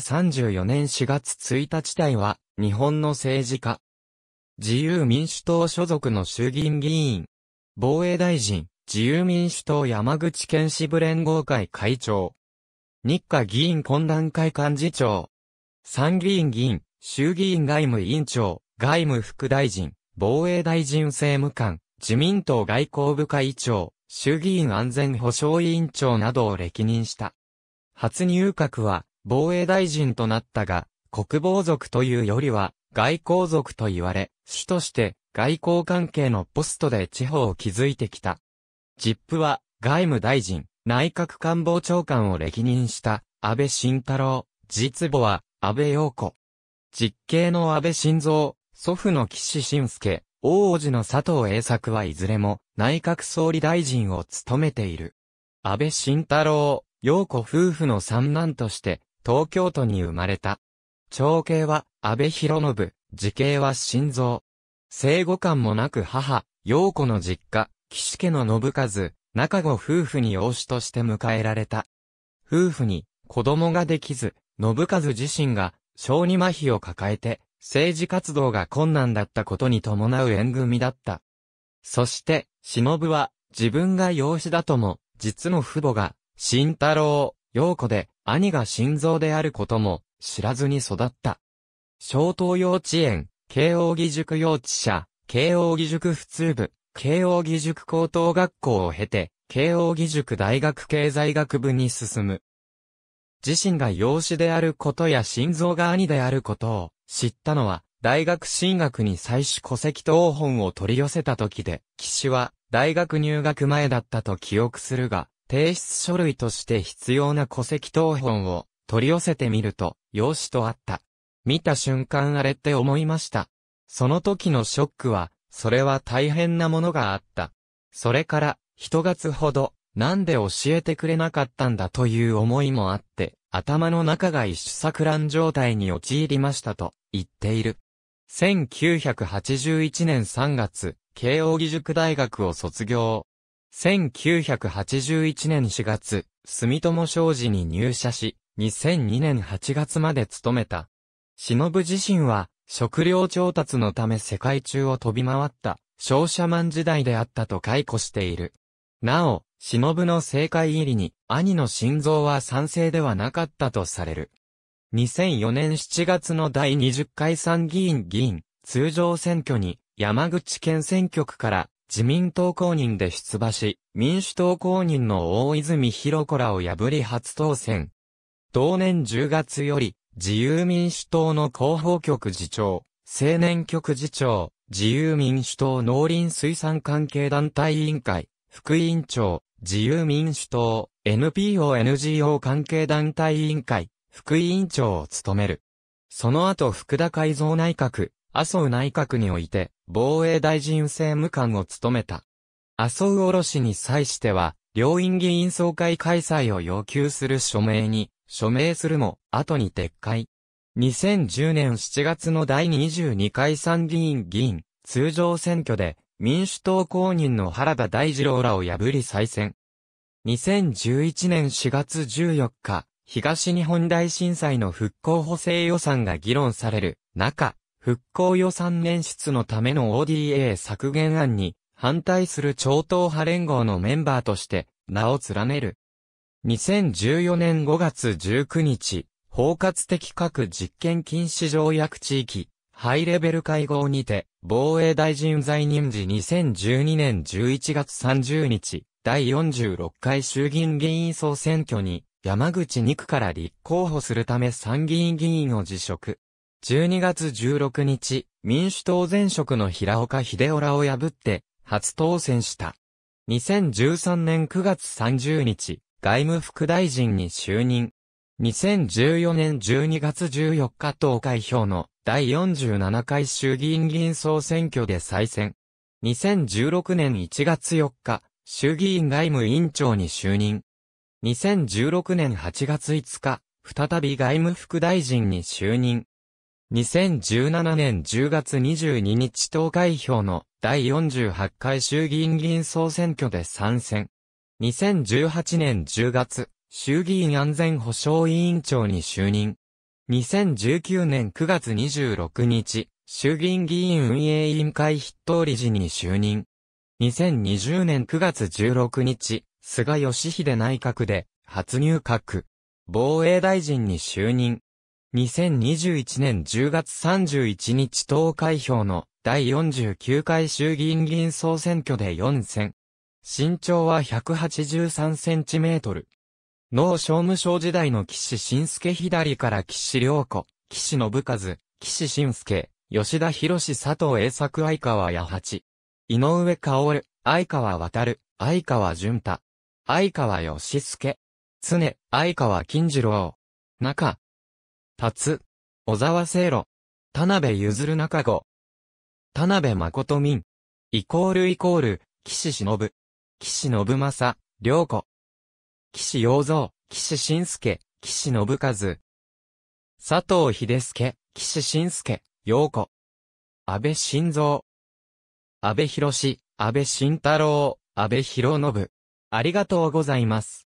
34年4月1日体は、日本の政治家。自由民主党所属の衆議院議員。防衛大臣、自由民主党山口県支部連合会会長。日華議員懇談会幹事長。参議院議員、衆議院外務委員長、外務副大臣、防衛大臣政務官、自民党外交部会長、衆議院安全保障委員長などを歴任した。初入閣は、防衛大臣となったが、国防族というよりは、外交族と言われ、主として外交関係のポストで地方を築いてきた。ジップは外務大臣、内閣官房長官を歴任した安倍晋太郎、実母は安倍陽子。実刑の安倍晋三、祖父の岸信介、王子の佐藤栄作はいずれも内閣総理大臣を務めている。安倍晋太郎、陽子夫婦の三男として東京都に生まれた。長兄は安倍博信、次兄は心臓。生後感もなく母、陽子の実家、岸家の信和、中子夫婦に養子として迎えられた。夫婦に子供ができず、信和自身が小児麻痺を抱えて、政治活動が困難だったことに伴う縁組だった。そして、忍は自分が養子だとも、実の父母が、慎太郎、陽子で、兄が心臓であることも知らずに育った。小東幼稚園、慶応義塾幼稚舎、慶応義塾普通部、慶応義塾高等学校を経て、慶応義塾大学経済学部に進む。自身が養子であることや心臓が兄であることを知ったのは、大学進学に最初戸籍謄本を取り寄せた時で、騎士は大学入学前だったと記憶するが、提出書類として必要な戸籍謄本を取り寄せてみると、用紙とあった。見た瞬間あれって思いました。その時のショックは、それは大変なものがあった。それから、一月ほど、なんで教えてくれなかったんだという思いもあって、頭の中が一種錯乱状態に陥りましたと言っている。1981年3月、慶應義塾大学を卒業。1981年4月、住友商事に入社し、2002年8月まで勤めた。忍自身は、食料調達のため世界中を飛び回った、商社マン時代であったと解雇している。なお、忍の政界入りに、兄の心臓は賛成ではなかったとされる。2004年7月の第20回参議院議員、通常選挙に、山口県選挙区から自民党公認で出馬し、民主党公認の大泉博子らを破り初当選。同年10月より、自由民主党の広報局次長、青年局次長、自由民主党農林水産関係団体委員会、副委員長、自由民主党、NPO-NGO 関係団体委員会、副委員長を務める。その後福田改造内閣、麻生内閣において、防衛大臣政務官を務めた。麻生卸に際しては、両院議員総会開催を要求する署名に、署名するも、後に撤回。2010年7月の第22回参議院議員、通常選挙で、民主党公認の原田大二郎らを破り再選。2011年4月14日、東日本大震災の復興補正予算が議論される中、復興予算捻出のための ODA 削減案に反対する超党派連合のメンバーとして名を連ねる。2014年5月19日、包括的核実験禁止条約地域、ハイレベル会合にて、防衛大臣在任時2012年11月30日、第46回衆議院議員総選挙に、山口2区から立候補するため参議院議員を辞職。12月16日、民主党前職の平岡秀夫らを破って、初当選した。2013年9月30日、外務副大臣に就任。2014年12月14日投開票の第47回衆議院議員総選挙で再選。2016年1月4日、衆議院外務委員長に就任。2016年8月5日、再び外務副大臣に就任。2017年10月22日投開票の第48回衆議院議員総選挙で参戦。2018年10月、衆議院安全保障委員長に就任。2019年9月26日、衆議院議員運営委員会筆頭理事に就任。2020年9月16日、菅義偉内閣で初入閣。防衛大臣に就任。2021年10月31日投開票の第49回衆議院議員総選挙で4選。身長は183センチメートル。農商務省時代の岸信介左から岸良子、岸信和、岸信介、吉田博士佐藤栄作相川八八。井上薫、相川渡、相川淳太。相川義介。常、相川金次郎。中、達、小沢聖路、田辺譲中子、田辺誠民、イコールイコール、岸忍、岸信正、良子、岸洋蔵、岸信介、岸信和、佐藤秀介、岸信介、陽子、安倍晋三、安倍博士、安倍晋太郎、安倍博信。ありがとうございます。